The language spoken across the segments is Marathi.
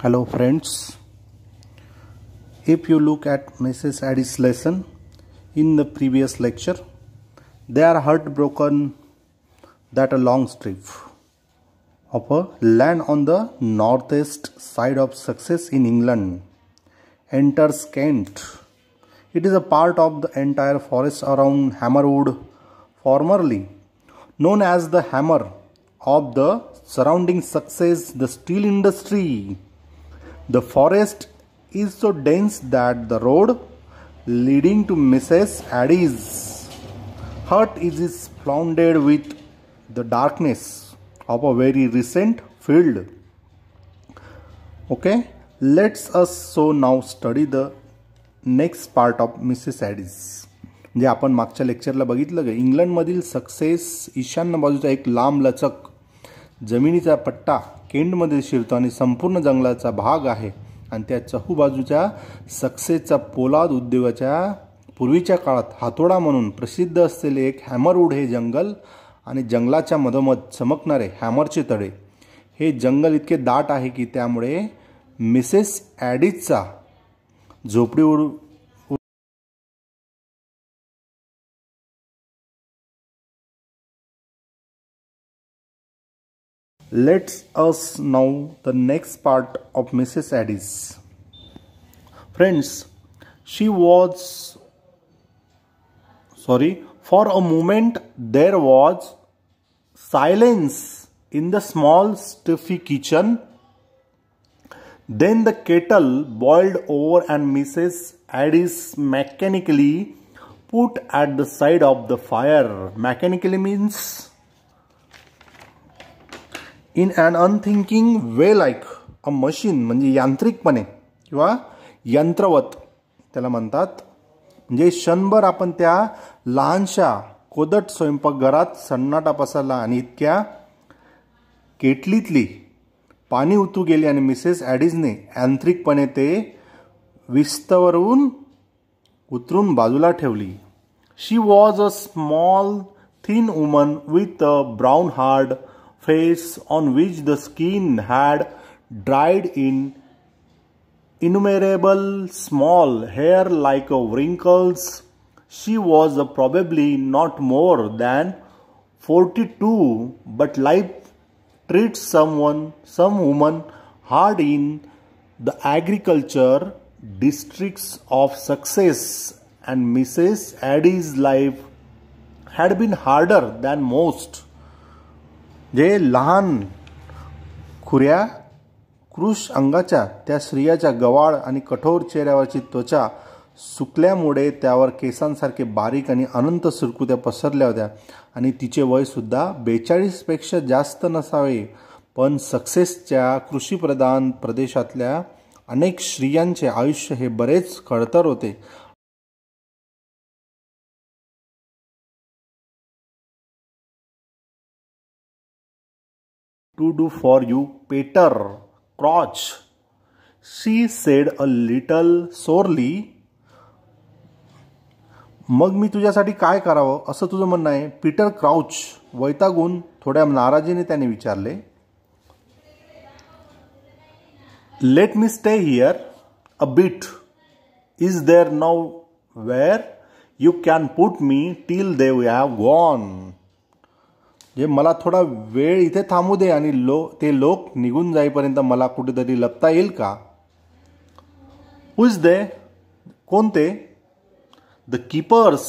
hello friends if you look at mrs addis lesson in the previous lecture they are heartbroken that a long strip of land on the northeast side of success in england enters kent it is a part of the entire forest around hammerwood formerly known as the hammer of the surrounding success the steel industry the forest is so dense that the road leading to Mrs. Addie's hut is surrounded with the darkness of a very recent field. Okay, let's so now study the next part of Mrs Addis जे आपण मागच्या लेक्चरला बघितलं की इंग्लंडमधील सक्सेस ईशान्य बाजूचा एक लांब लचक जमिनीचा पट्टा केंडमध्ये शिरतो आणि संपूर्ण जंगलाचा भाग आहे आणि त्या चहूबाजूच्या सक्सेसचा पोलाद उद्योगाच्या पूर्वीच्या काळात हातोडा म्हणून प्रसिद्ध असलेले एक हॅमरवूड हे जंगल आणि जंगलाच्या मधोमध चमकणारे हॅमरचे तळे हे जंगल इतके दाट आहे की त्यामुळे मिसेस ॲडिजचा झोपडीवर Let's know the next part of Mrs. Addis. Friends, she was sorry for a moment there was silence in the small stuffy kitchen. Then the kettle boiled over and Mrs. Addis mechanically put at the side of the fire. Mechanically means in and unthinking way like a machine म्हणजे यांत्रिकपणे किंवा यंत्रवत त्याला म्हणतात म्हणजे क्षणभर आपण त्या लहानशा कोदट स्वयंपाकघरात सन्नाटा पसरला आणि इतक्या केटलीतली पाणी उतू गेली आणि मिसेस ॲडिजने यांत्रिकपणे ते विस्तवरून उतरून बाजूला ठेवली she was a small thin woman with a brown hard face on which the skin had dried in innumerable small hair like wrinkles. She was probably not more than 42, but life treats someone, some woman, hard in the agriculture districts of success, and Mrs. Addy's life had been harder than most. जे लहान खुऱ्या कृष अंगाच्या त्या स्त्रियाच्या गवाळ आणि कठोर चेहऱ्यावरची त्वचा सुकल्यामुळे त्यावर केसांसारखे बारीक आणि अनंत सुरकुत्या पसरल्या होत्या आणि तिचे वयसुद्धा बेचाळीसपेक्षा जास्त नसावे पण सक्सेसच्या कृषीप्रधान प्रदेशातल्या अनेक स्त्रियांचे आयुष्य हे बरेच खडतर होते to do for you Peter Crouch she said a little sorely मग मी तुझ्यासाठी काय करावं असं तुझं म्हणणं आहे पीटर क्राउच वैतागून थोड्या नाराजीने त्याने विचारले let me stay here a bit is there nowhere you can put me till they have gone जे मला थोडा वेळ इथे थांबू दे आणि लो ते लोक निघून जाईपर्यंत मला कुठेतरी लपता येईल का हुज दे कोणते द कीपर्स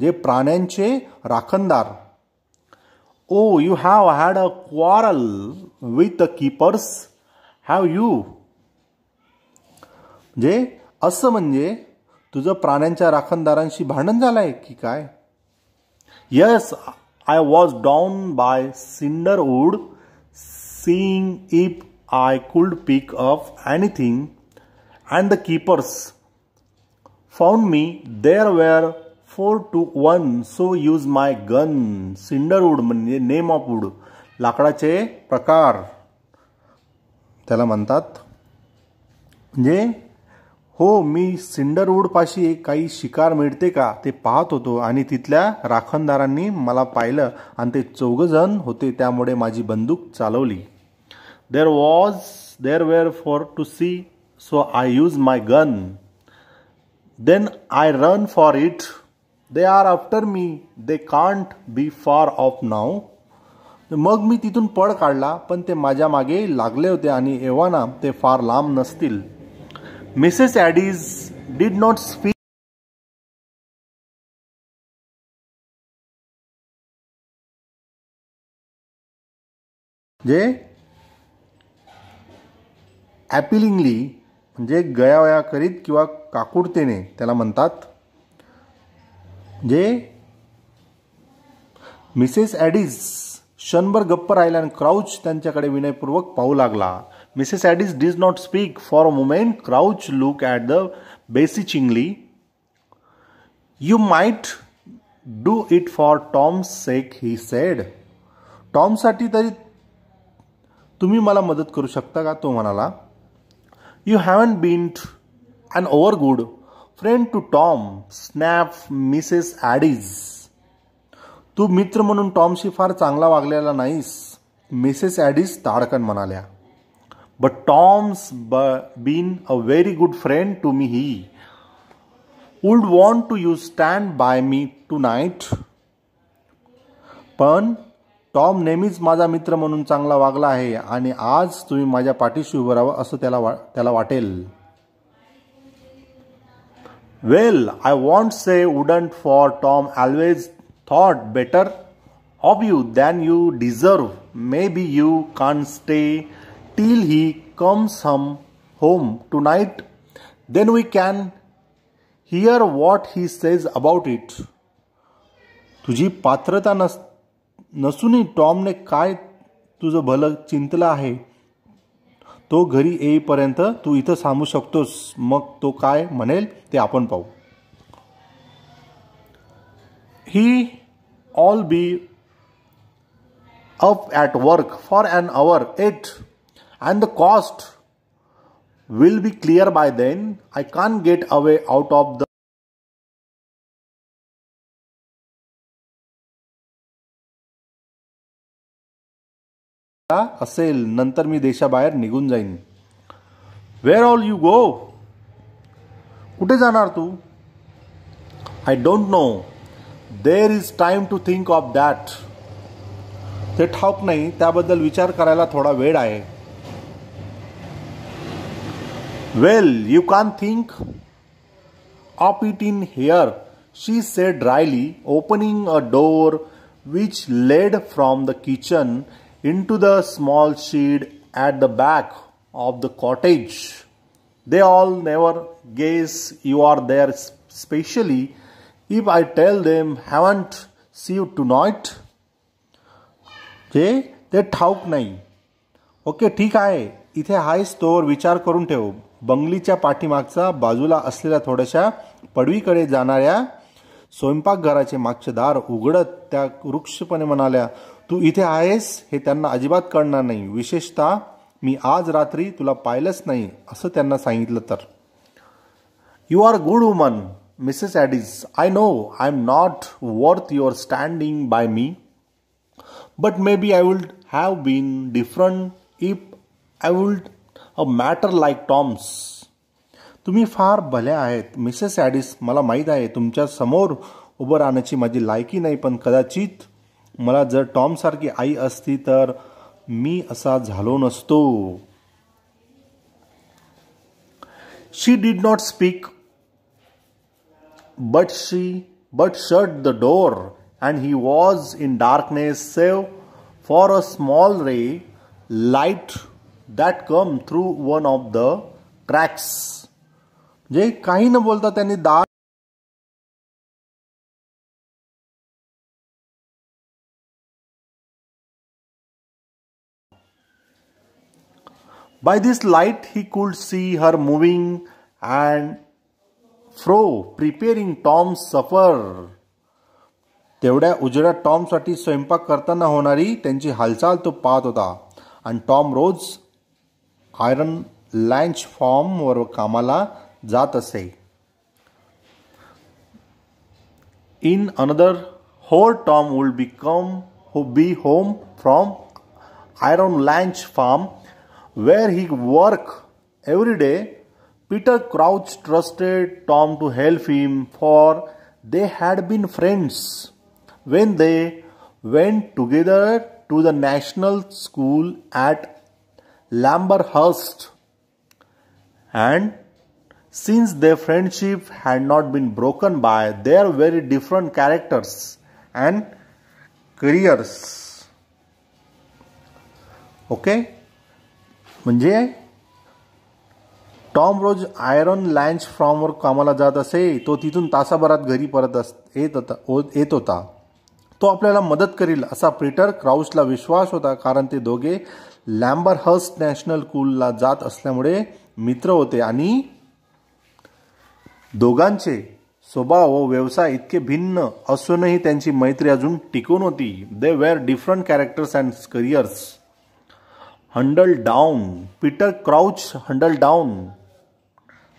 जे प्राण्यांचे राखणदार oh you have had a quarrel with the keepers have you म्हणजे असं म्हणजे तुझं प्राण्यांच्या राखणदारांशी भांडण झालं आहे की काय yes I was down by cinder wood, seeing if I could pick up anything, and the keepers found me. There were four to one, so use my gun, Cinderwood म्हणजे name of wood, लाकडाचे प्रकार त्याला म्हणतात म्हणजे हो मी सिंडरवूडपाशी काही शिकार मिळते का ते पाहत होतो आणि तिथल्या राखणदारांनी मला पाहिलं आणि ते चौघजण होते त्यामुळे माझी बंदूक चालवली there was there were four to see so I use my gun then I run for it they are after me they can't be far off नाव मग मी तिथून पळ काढला पण ते माझ्या मागे लागले होते आणि एव्हाना ते फार लांब नसतील Mrs. Addis did not speak. जे ॲपिलिंगली म्हणजे गयावया करीत किंवा काकुडतेने त्याला म्हणतात जे मिसेस ॲडिस क्षणभर गप्प राहिला आणि क्राऊच त्यांच्याकडे विनयपूर्वक पाहू लागला Mrs Addis did not speak for a moment Crouch look at the beseech you might do it for Tom sake he said टॉमसाठी तरी तुम्ही मला मदत करू शकता का तो म्हणाला you haven't been and over good friend to Tom snap Mrs Addis तू मित्र म्हणून टॉमशी फार चांगला वागलेला नाहीस मिसेस ॲडिस ताडकन म्हणाल्या but Tom's be been a very good friend to me he would want to you stand by me tonight पण टॉम नेहमीच माझा मित्र म्हणून चांगला वागला आहे आणि आज तुम्ही माझ्या पाठीशी उभं राहावं असं त्याला वा त्याला वाटेल well I want say wouldn't for Tom always thought better of you than you deserve. Maybe you can't stay till he comes home, home tonight. Then we can hear what he says about it. तुझी पात्रता नस नसूनही टॉमने काय तुझं भलं चिंतलं आहे तो घरी येईपर्यंत तू इथं सांगू शकतोस मग तो काय म्हणेल ते आपण पाहू he all be up at work for an hour eight and the cost will be clear by then i can't get away out of the असेल नंतर मी देशाबाहेर निघून जाईन वेअर ऑल यू गो कुठे जाणार तू I don't know there is to to think of that ते ठाऊक नाही त्याबद्दल विचार करायला थोडा वेळ आहे well you can think of it in here she said dryly opening a which led from the kitchen into the small shed at the back of the cottage. They all never guess you are there, specially. If I tell them, haven't see you tonight, जे ते ठाऊक नाही ओके ठीक आहे इथे हाय तोवर विचार करून ठेव बंगलीच्या पाठीमागचा बाजूला असलेल्या थोड्याशा पडवीकडे जाणाऱ्या स्वयंपाकघराचे मागचे दार उघडत त्या वृक्षपणे म्हणाल्या तू इथे आहेस हे त्यांना अजिबात कळणार नाही विशेषतः मी आज रात्री तुला पाहिलंच नाही असं त्यांना सांगितलं तर you are good woman Mrs Mrs. Addis, I know not worth your standing by me but maybe I would have been different if I would a matter like Tom's तुम्ही फार भल्या आहेत मिसेस ॲडिस मला माहीत आहे तुमच्या समोर उभं राहण्याची माझी लायकी नाही पण कदाचित मला जर टॉमसारखी आई असती तर मी असा झालो नसतो she did not speak but she but shut the door, and he was in darkness save for a small ray light that come through one of the cracks. जे काही न बोलता त्यांनी दार By this light, he could see her moving and. Fro preparing Tom supper तेवढ्या उजेड्या टॉमसाठी स्वयंपाक करताना होणारी त्यांची हालचाल तो पाहत होता आणि टॉम रोज आयरन लँच फॉर्मवर कामाला जात असे in another hour Tom will become who be home from Ironlatch farm where he work every day Peter Crouch trusted Tom to help him, for they had been friends when they went together to the national school at Lamberhurst. And since their friendship had not been broken by their very different characters and careers. Okay? म्हणजे टॉम रोज आयरन लँच फॉर्मवर कामाला जात असे तो तिथून तासाभरात घरी परत अस येत होता येत होता तो आपल्याला मदत करील असा पीटर क्राऊसला विश्वास होता कारण ते दोघे लॅम्बर हर्स्ट नॅशनल स्कूलला जात असल्यामुळे मित्र होते आणि दोघांचे स्वभाव व व्यवसाय इतके भिन्न असूनही त्यांची मैत्री अजून टिकून होती they were different characters and careers हंडल down Peter क्राऊच हंडल down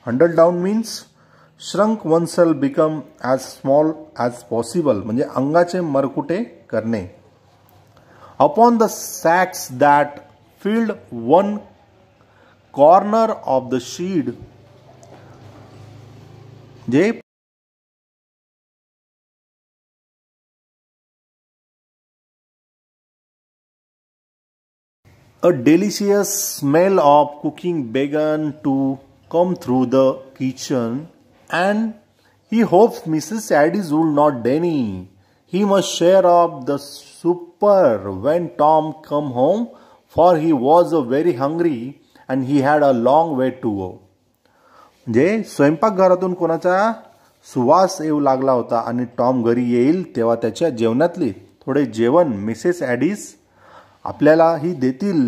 हंडल down means shrunk one sale become as small as possible म्हणजे अंगाचे मरकुटे करणे upon the sacks that field one corner of the शीड जे अ डेलिशियस स्मेल ऑफ कुकिंग बेगन to come through the kitchen and he hopes Mrs. Addis will not deny. He must share up the supper when Tom come home for he was very hungry and he had a long way to go. म्हणजे स्वयंपाकघरातून कोणाचा सुवास येऊ लागला होता आणि टॉम घरी येईल तेव्हा त्याच्या जेवणातले थोडे जेवण मिसेस ॲडिस आपल्याला ही देतील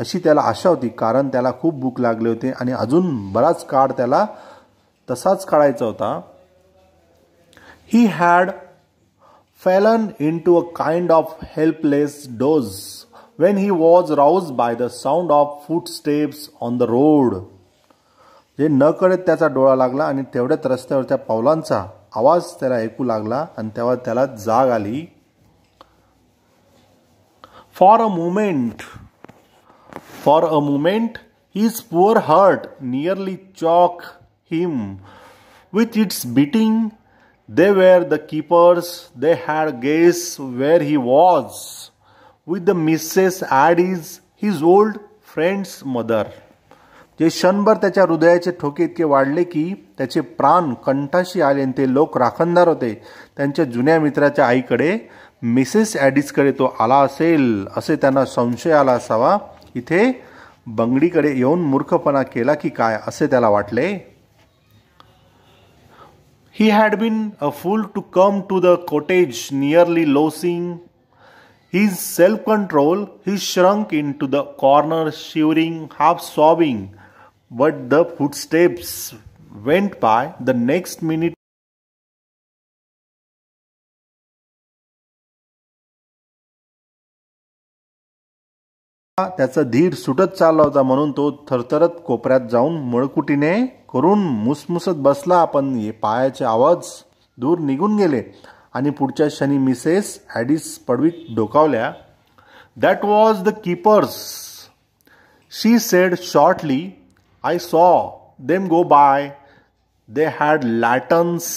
अशी त्याला आशा होती कारण त्याला खूप भूक लागली होती आणि अजून बराच काळ त्याला तसाच काढायचा होता he had fallen into a kind of helpless doze when he was rouse by the sound of foot steps on the road जे न कळत त्याचा डोळा लागला आणि तेवढ्याच रस्त्यावरच्या पावलांचा आवाज त्याला ऐकू लागला आणि तेव्हा त्याला जाग आली for a moment For a moment, his poor heart nearly choked him with its beating. They were the keepers. They had guessed where he was with the Mrs. Addis, his old friend's mother. जे क्षणभर त्याच्या हृदयाचे ठोके इतके वाढले की त्याचे प्राण कंठाशी आले आणि ते लोक राखणदार होते त्यांच्या जुन्या मित्राच्या आईकडे मिसेस ॲडिसकडे तो आला असेल असे त्यांना संशय आला असावा इथे बंगडीकडे येऊन मूर्खपणा केला की काय असे त्याला वाटले he had been a fool to come to the cottage nearly losing his self control he shrunk into the corner shivering half sobbing but the footsteps went by the next minute त्याचा धीर सुटत चालला होता म्हणून तो थरथरत कोपऱ्यात जाऊन मळकुटीने करून मुसमुसत बसला पण पायाचे आवाज दूर निघून गेले आणि पुढच्या क्षणी मिसेस ॲडिस पडवीत डोकावल्या that was the keepers she said shortly I saw them go by they had lanterns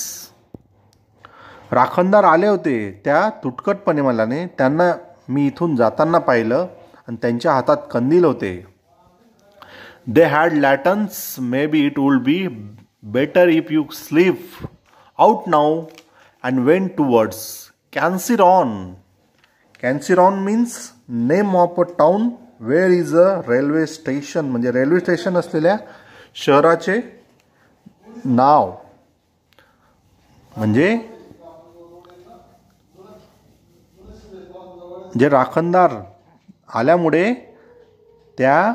राखणदार आले होते त्या तुटकटपणे मलाने त्यांना मी इथून जाताना पाहिलं आणि त्यांच्या हातात कंदील होते they had lanterns maybe it would be better if you slip out now and went towards Cansiron Cansiron means name of a town where is a railway station म्हणजे रेल्वे स्टेशन असलेल्या शहराचे नाव म्हणजे जे राखणदार आल्यामुळे त्या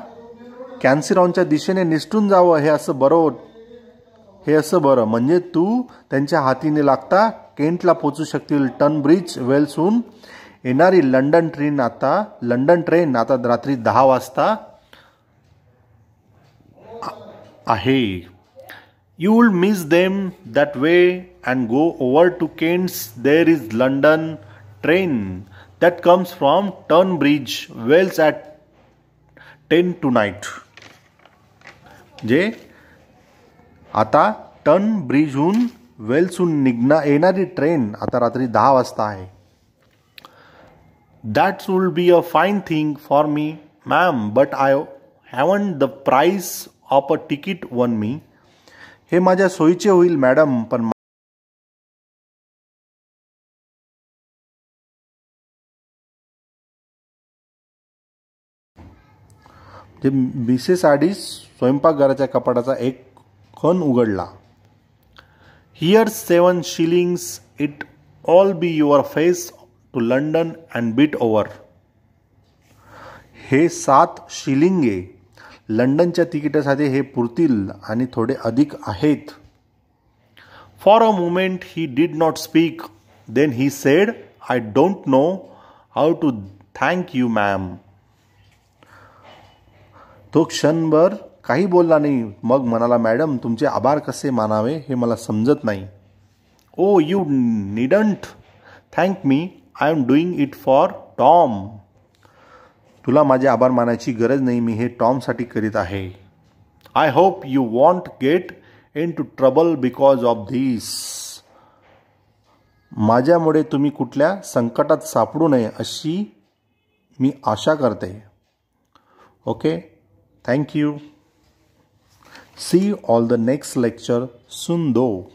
कॅन्सिरॉनच्या दिशेने निष्ठून जावं हे असं बरं हे असं बरं म्हणजे तू त्यांच्या हातीने लागता केंटला पोचू शकतील टन ब्रिज वेल्सहून येणारी लंडन ट्रेन आता लंडन ट्रेन आता रात्री दहा वाजता आहे you will miss them that way and go over to Kent's there is London train that comes from Turnbridge Wells at 10 tonight. जे आता टन ब्रिजहून वेल्सहून निघणा येणारी ट्रेन आता रात्री दहा वाजता आहे that's will be a fine thing for me ma'am but I haven't the price of a ticket on me हे माझ्या सोयीचे होईल मॅडम पण ते मिसेस आडीस स्वयंपाकघराच्या कपाटाचा एक खण उघडला here seven shillings it all be your fare to London and bit over हे सात शिलिंगे लंडनच्या तिकिटासाठी हे पुरतील आणि थोडे अधिक आहेत for a moment he did not speak then he said I don't know how to thank you ma'am तो क्षणभर काही बोलला नाही मग म्हणाला मॅडम तुमचे आभार कसे मानावे हे मला समजत नाही oh you needn't thank me I am doing it for Tom तुला माझे आभार मानायची गरज नाही मी हे टॉमसाठी करीत आहे I hope you won't get into trouble because of this माझ्यामुळे तुम्ही कुठल्या संकटात सापडू नये अशी मी आशा करते okay Thank you. See you all the next lecture soon though.